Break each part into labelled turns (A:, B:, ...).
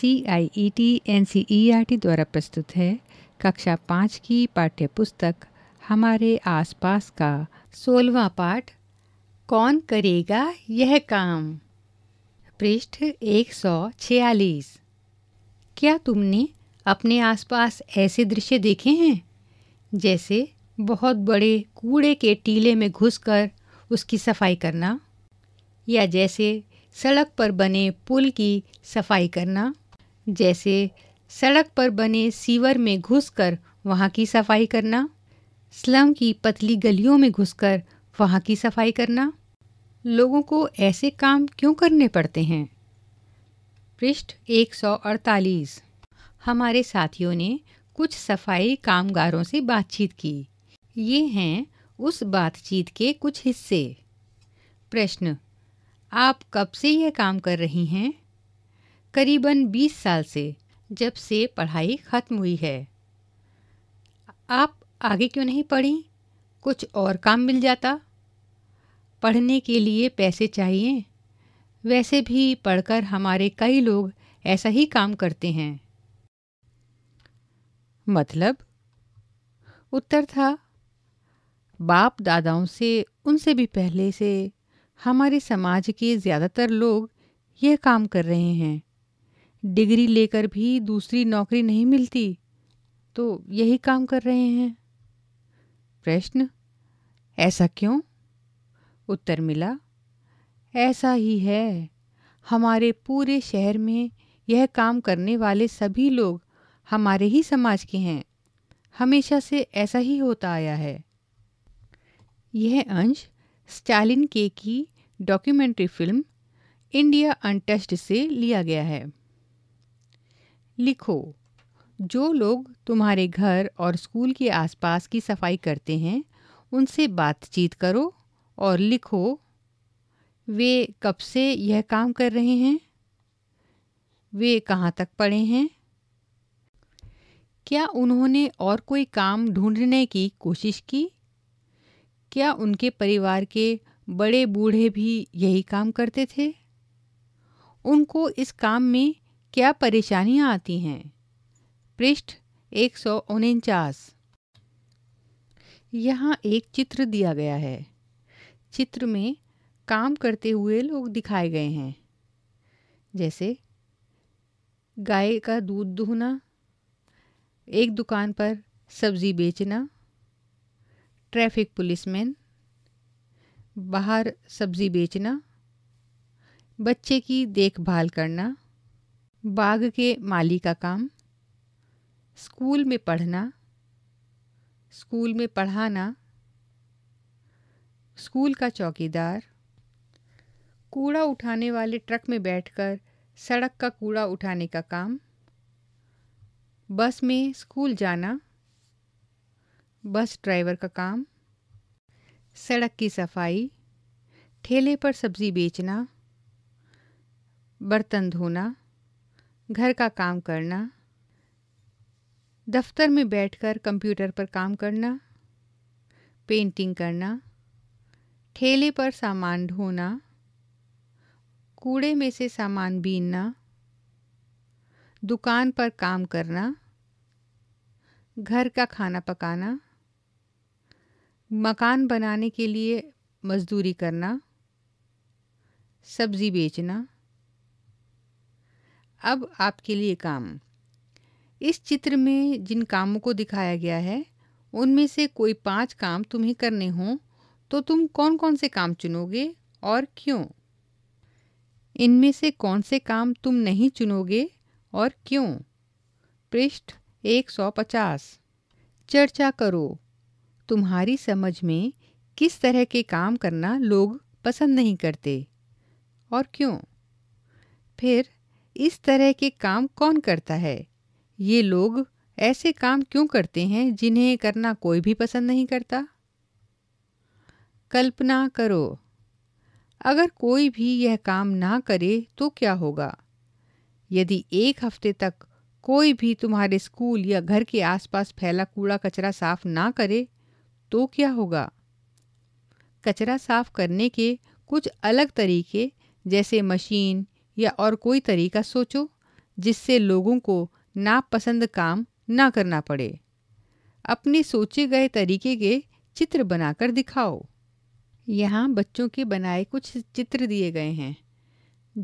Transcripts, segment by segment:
A: C I E T N C E R T द्वारा प्रस्तुत है कक्षा पाँच की पाठ्य पुस्तक हमारे आसपास का सोलवा पाठ कौन करेगा यह काम पृष्ठ एक सौ छियालीस क्या तुमने अपने आसपास ऐसे दृश्य देखे हैं जैसे बहुत बड़े कूड़े के टीले में घुसकर उसकी सफाई करना या जैसे सड़क पर बने पुल की सफाई करना जैसे सड़क पर बने सीवर में घुसकर वहाँ की सफाई करना स्लम की पतली गलियों में घुसकर वहाँ की सफाई करना लोगों को ऐसे काम क्यों करने पड़ते हैं पृष्ठ 148 हमारे साथियों ने कुछ सफाई कामगारों से बातचीत की ये हैं उस बातचीत के कुछ हिस्से प्रश्न आप कब से यह काम कर रही हैं करीबन 20 साल से जब से पढ़ाई ख़त्म हुई है आप आगे क्यों नहीं पढ़ी कुछ और काम मिल जाता पढ़ने के लिए पैसे चाहिए वैसे भी पढ़कर हमारे कई लोग ऐसा ही काम करते हैं मतलब उत्तर था बाप दादाओं से उनसे भी पहले से हमारे समाज के ज़्यादातर लोग यह काम कर रहे हैं डिग्री लेकर भी दूसरी नौकरी नहीं मिलती तो यही काम कर रहे हैं प्रश्न ऐसा क्यों उत्तर मिला ऐसा ही है हमारे पूरे शहर में यह काम करने वाले सभी लोग हमारे ही समाज के हैं हमेशा से ऐसा ही होता आया है यह अंश स्टालिन के की डॉक्यूमेंट्री फिल्म इंडिया अनटस्ट से लिया गया है लिखो जो लोग तुम्हारे घर और स्कूल के आसपास की सफाई करते हैं उनसे बातचीत करो और लिखो वे कब से यह काम कर रहे हैं वे कहाँ तक पड़े हैं क्या उन्होंने और कोई काम ढूंढने की कोशिश की क्या उनके परिवार के बड़े बूढ़े भी यही काम करते थे उनको इस काम में क्या परेशानियां आती हैं पृष्ठ एक सौ उनचास यहाँ एक चित्र दिया गया है चित्र में काम करते हुए लोग दिखाए गए हैं जैसे गाय का दूध दुहना एक दुकान पर सब्जी बेचना ट्रैफिक पुलिसमैन बाहर सब्जी बेचना बच्चे की देखभाल करना बाग के माली का काम स्कूल में पढ़ना स्कूल में पढ़ाना स्कूल का चौकीदार कूड़ा उठाने वाले ट्रक में बैठकर सड़क का कूड़ा उठाने का काम बस में स्कूल जाना बस ड्राइवर का काम सड़क की सफाई ठेले पर सब्ज़ी बेचना बर्तन धोना घर का काम करना दफ्तर में बैठकर कंप्यूटर पर काम करना पेंटिंग करना ठेले पर सामान ढोना कूड़े में से सामान बीनना दुकान पर काम करना घर का खाना पकाना मकान बनाने के लिए मजदूरी करना सब्ज़ी बेचना अब आपके लिए काम इस चित्र में जिन कामों को दिखाया गया है उनमें से कोई पांच काम तुम्हें करने हों तो तुम कौन कौन से काम चुनोगे और क्यों इनमें से कौन से काम तुम नहीं चुनोगे और क्यों पृष्ठ 150 चर्चा करो तुम्हारी समझ में किस तरह के काम करना लोग पसंद नहीं करते और क्यों फिर इस तरह के काम कौन करता है ये लोग ऐसे काम क्यों करते हैं जिन्हें करना कोई भी पसंद नहीं करता कल्पना करो अगर कोई भी यह काम ना करे तो क्या होगा यदि एक हफ्ते तक कोई भी तुम्हारे स्कूल या घर के आसपास फैला कूड़ा कचरा साफ ना करे तो क्या होगा कचरा साफ करने के कुछ अलग तरीके जैसे मशीन या और कोई तरीका सोचो जिससे लोगों को नापसंद काम ना करना पड़े अपने सोचे गए तरीके के चित्र बनाकर दिखाओ यहाँ बच्चों के बनाए कुछ चित्र दिए गए हैं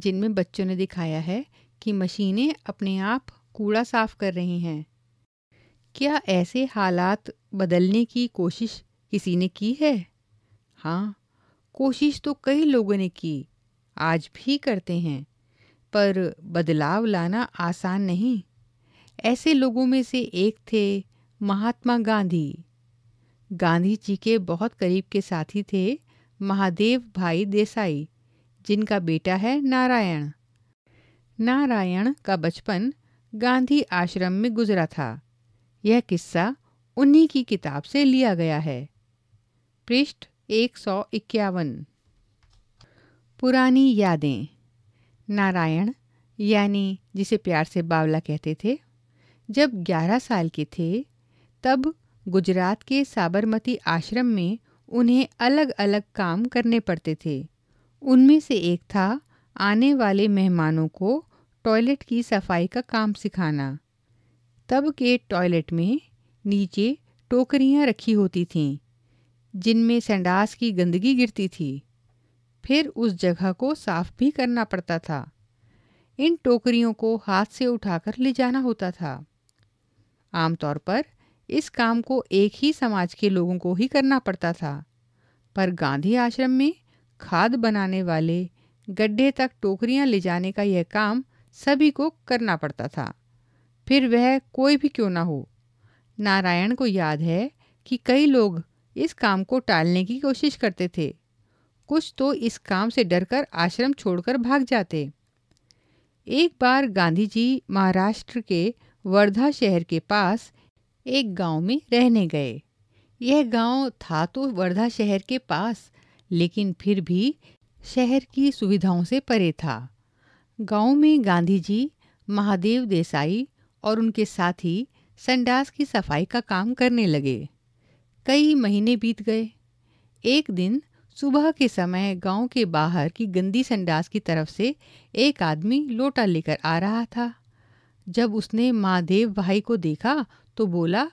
A: जिनमें बच्चों ने दिखाया है कि मशीनें अपने आप कूड़ा साफ कर रही हैं क्या ऐसे हालात बदलने की कोशिश किसी ने की है हाँ कोशिश तो कई लोगों ने की आज भी करते हैं पर बदलाव लाना आसान नहीं ऐसे लोगों में से एक थे महात्मा गांधी गांधी जी के बहुत करीब के साथी थे महादेव भाई देसाई जिनका बेटा है नारायण नारायण का बचपन गांधी आश्रम में गुजरा था यह किस्सा उन्हीं की किताब से लिया गया है पृष्ठ एक सौ इक्यावन पुरानी यादें नारायण यानी जिसे प्यार से बावला कहते थे जब 11 साल के थे तब गुजरात के साबरमती आश्रम में उन्हें अलग अलग काम करने पड़ते थे उनमें से एक था आने वाले मेहमानों को टॉयलेट की सफाई का काम सिखाना तब के टॉयलेट में नीचे टोकरियाँ रखी होती थीं जिनमें संडास की गंदगी गिरती थी फिर उस जगह को साफ भी करना पड़ता था इन टोकरियों को हाथ से उठाकर ले जाना होता था आमतौर पर इस काम को एक ही समाज के लोगों को ही करना पड़ता था पर गांधी आश्रम में खाद बनाने वाले गड्ढे तक टोकरियां ले जाने का यह काम सभी को करना पड़ता था फिर वह कोई भी क्यों ना हो नारायण को याद है कि कई लोग इस काम को टालने की कोशिश करते थे कुछ तो इस काम से डरकर आश्रम छोड़कर भाग जाते एक बार गांधी जी महाराष्ट्र के वर्धा शहर के पास एक गांव में रहने गए यह गांव था तो वर्धा शहर के पास लेकिन फिर भी शहर की सुविधाओं से परे था गांव में गांधी जी महादेव देसाई और उनके साथी संडास की सफाई का काम करने लगे कई महीने बीत गए एक दिन सुबह के समय गांव के बाहर की गंदी संडास की तरफ से एक आदमी लोटा लेकर आ रहा था जब उसने महादेव भाई को देखा तो बोला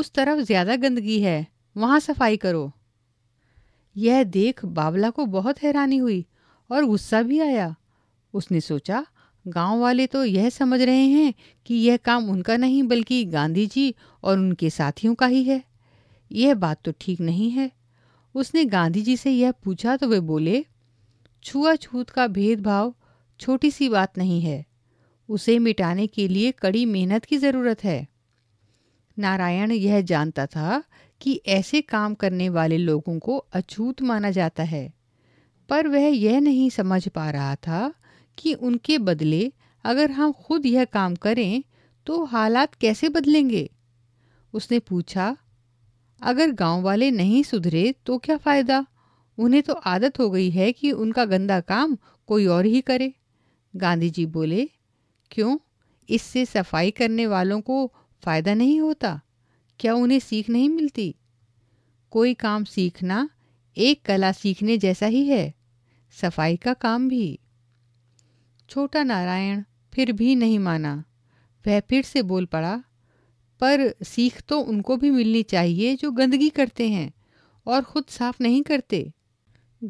A: उस तरफ ज़्यादा गंदगी है वहाँ सफाई करो यह देख बावला को बहुत हैरानी हुई और गुस्सा भी आया उसने सोचा गांव वाले तो यह समझ रहे हैं कि यह काम उनका नहीं बल्कि गांधी जी और उनके साथियों का ही है यह बात तो ठीक नहीं है उसने गांधी जी से यह पूछा तो वे बोले छुआछूत का भेदभाव छोटी सी बात नहीं है उसे मिटाने के लिए कड़ी मेहनत की ज़रूरत है नारायण यह जानता था कि ऐसे काम करने वाले लोगों को अछूत माना जाता है पर वह यह नहीं समझ पा रहा था कि उनके बदले अगर हम खुद यह काम करें तो हालात कैसे बदलेंगे उसने पूछा अगर गांव वाले नहीं सुधरे तो क्या फ़ायदा उन्हें तो आदत हो गई है कि उनका गंदा काम कोई और ही करे गांधी जी बोले क्यों इससे सफाई करने वालों को फ़ायदा नहीं होता क्या उन्हें सीख नहीं मिलती कोई काम सीखना एक कला सीखने जैसा ही है सफाई का काम भी छोटा नारायण फिर भी नहीं माना वह फिर से बोल पड़ा पर सीख तो उनको भी मिलनी चाहिए जो गंदगी करते हैं और खुद साफ नहीं करते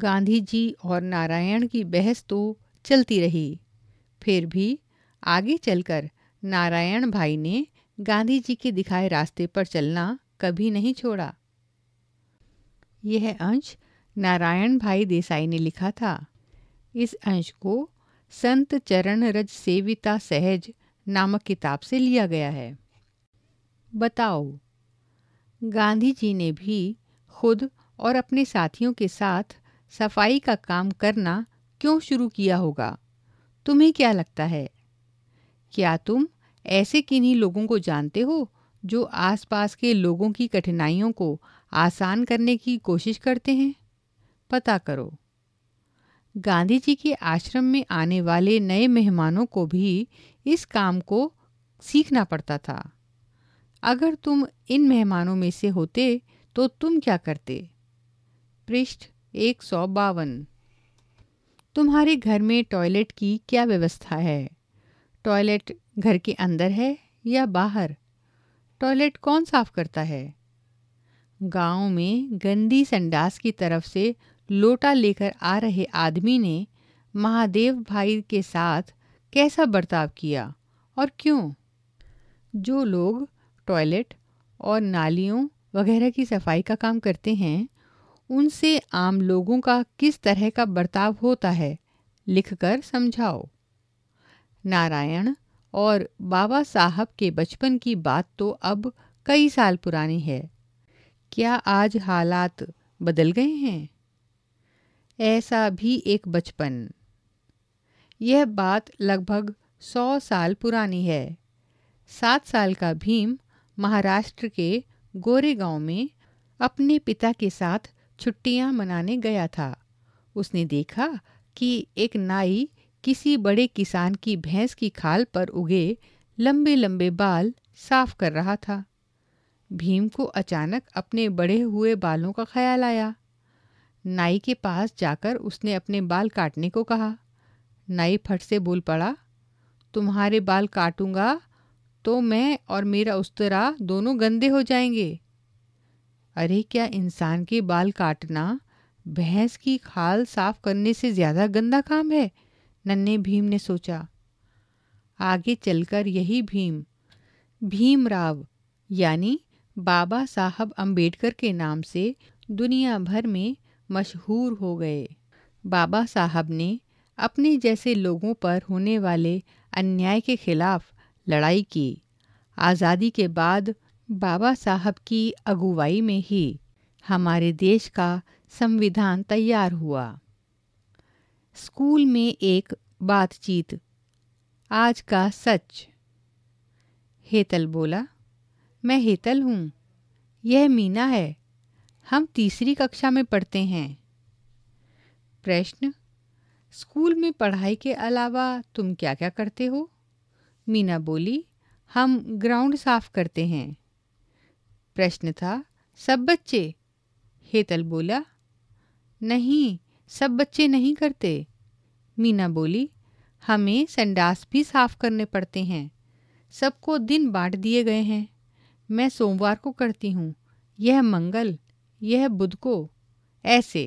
A: गांधी जी और नारायण की बहस तो चलती रही फिर भी आगे चलकर नारायण भाई ने गांधी जी के दिखाए रास्ते पर चलना कभी नहीं छोड़ा यह अंश नारायण भाई देसाई ने लिखा था इस अंश को संत चरण रज सेविता सहज नामक किताब से लिया गया है बताओ गांधी जी ने भी खुद और अपने साथियों के साथ सफाई का काम करना क्यों शुरू किया होगा तुम्हें क्या लगता है क्या तुम ऐसे किन्हीं लोगों को जानते हो जो आसपास के लोगों की कठिनाइयों को आसान करने की कोशिश करते हैं पता करो गांधी जी के आश्रम में आने वाले नए मेहमानों को भी इस काम को सीखना पड़ता था अगर तुम इन मेहमानों में से होते तो तुम क्या करते पृष्ठ एक सौ बावन तुम्हारे घर में टॉयलेट की क्या व्यवस्था है टॉयलेट घर के अंदर है या बाहर टॉयलेट कौन साफ करता है गांव में गंदी संडास की तरफ से लोटा लेकर आ रहे आदमी ने महादेव भाई के साथ कैसा बर्ताव किया और क्यों जो लोग टॉयलेट और नालियों वगैरह की सफाई का काम करते हैं उनसे आम लोगों का किस तरह का बर्ताव होता है लिखकर समझाओ नारायण और बाबा साहब के बचपन की बात तो अब कई साल पुरानी है क्या आज हालात बदल गए हैं ऐसा भी एक बचपन यह बात लगभग सौ साल पुरानी है सात साल का भीम महाराष्ट्र के गोरेगांव में अपने पिता के साथ छुट्टियां मनाने गया था उसने देखा कि एक नाई किसी बड़े किसान की भैंस की खाल पर उगे लंबे लंबे बाल साफ कर रहा था भीम को अचानक अपने बड़े हुए बालों का ख्याल आया नाई के पास जाकर उसने अपने बाल काटने को कहा नाई फट से बोल पड़ा तुम्हारे बाल काटूंगा तो मैं और मेरा उस्तरा दोनों गंदे हो जाएंगे अरे क्या इंसान के बाल काटना भैंस की खाल साफ करने से ज़्यादा गंदा काम है नन्हे भीम ने सोचा आगे चलकर यही भीम भीमराव यानी बाबा साहब अंबेडकर के नाम से दुनिया भर में मशहूर हो गए बाबा साहब ने अपने जैसे लोगों पर होने वाले अन्याय के खिलाफ लड़ाई की आज़ादी के बाद बाबा साहब की अगुवाई में ही हमारे देश का संविधान तैयार हुआ स्कूल में एक बातचीत आज का सच हेतल बोला मैं हेतल हूँ यह मीना है हम तीसरी कक्षा में पढ़ते हैं प्रश्न स्कूल में पढ़ाई के अलावा तुम क्या क्या करते हो मीना बोली हम ग्राउंड साफ करते हैं प्रश्न था सब बच्चे हेतल बोला नहीं सब बच्चे नहीं करते मीना बोली हमें संडास भी साफ करने पड़ते हैं सबको दिन बांट दिए गए हैं मैं सोमवार को करती हूँ यह मंगल यह बुध को ऐसे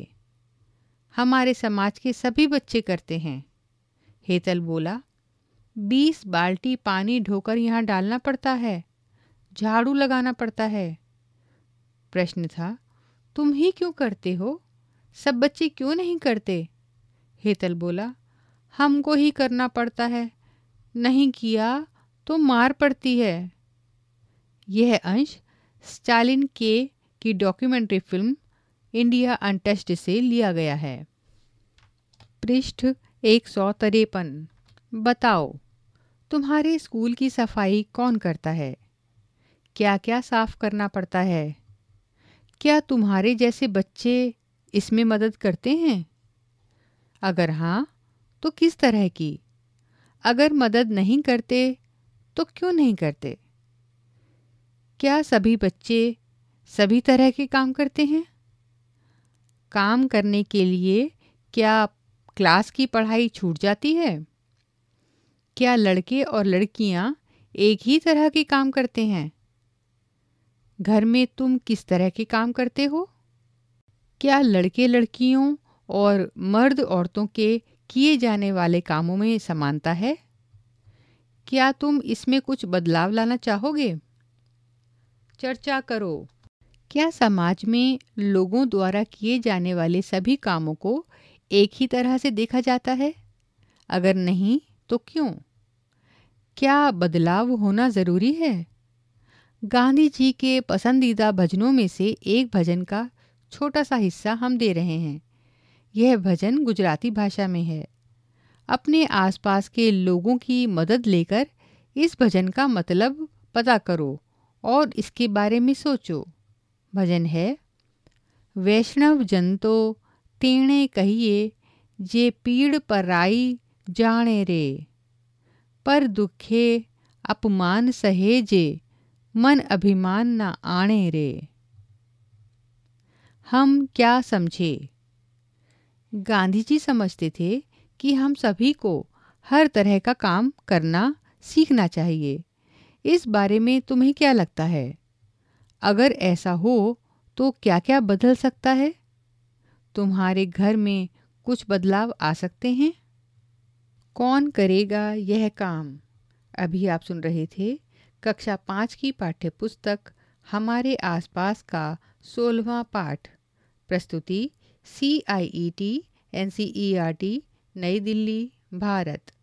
A: हमारे समाज के सभी बच्चे करते हैं हेतल बोला बीस बाल्टी पानी ढोकर यहाँ डालना पड़ता है झाड़ू लगाना पड़ता है प्रश्न था तुम ही क्यों करते हो सब बच्चे क्यों नहीं करते हेतल बोला हमको ही करना पड़ता है नहीं किया तो मार पड़ती है यह अंश स्टालिन के की डॉक्यूमेंट्री फिल्म इंडिया अनटस्ट से लिया गया है पृष्ठ एक सौ तरेपन बताओ तुम्हारे स्कूल की सफाई कौन करता है क्या क्या साफ करना पड़ता है क्या तुम्हारे जैसे बच्चे इसमें मदद करते हैं अगर हाँ तो किस तरह की अगर मदद नहीं करते तो क्यों नहीं करते क्या सभी बच्चे सभी तरह के काम करते हैं काम करने के लिए क्या क्लास की पढ़ाई छूट जाती है क्या लड़के और लड़कियां एक ही तरह के काम करते हैं घर में तुम किस तरह के काम करते हो क्या लड़के लड़कियों और मर्द औरतों के किए जाने वाले कामों में समानता है क्या तुम इसमें कुछ बदलाव लाना चाहोगे चर्चा करो क्या समाज में लोगों द्वारा किए जाने वाले सभी कामों को एक ही तरह से देखा जाता है अगर नहीं तो क्यों क्या बदलाव होना ज़रूरी है गांधी जी के पसंदीदा भजनों में से एक भजन का छोटा सा हिस्सा हम दे रहे हैं यह भजन गुजराती भाषा में है अपने आसपास के लोगों की मदद लेकर इस भजन का मतलब पता करो और इसके बारे में सोचो भजन है वैष्णव जन तो तेणे कहिए जे पीड़ राई जाने रे पर दुखे अपमान सहेजे मन अभिमान ना आने रे हम क्या समझे गांधी जी समझते थे कि हम सभी को हर तरह का काम करना सीखना चाहिए इस बारे में तुम्हें क्या लगता है अगर ऐसा हो तो क्या क्या बदल सकता है तुम्हारे घर में कुछ बदलाव आ सकते हैं कौन करेगा यह काम अभी आप सुन रहे थे कक्षा पाँच की पाठ्य पुस्तक हमारे आसपास का सोलहवा पाठ प्रस्तुति C I E T N C E R T New Delhi Bharat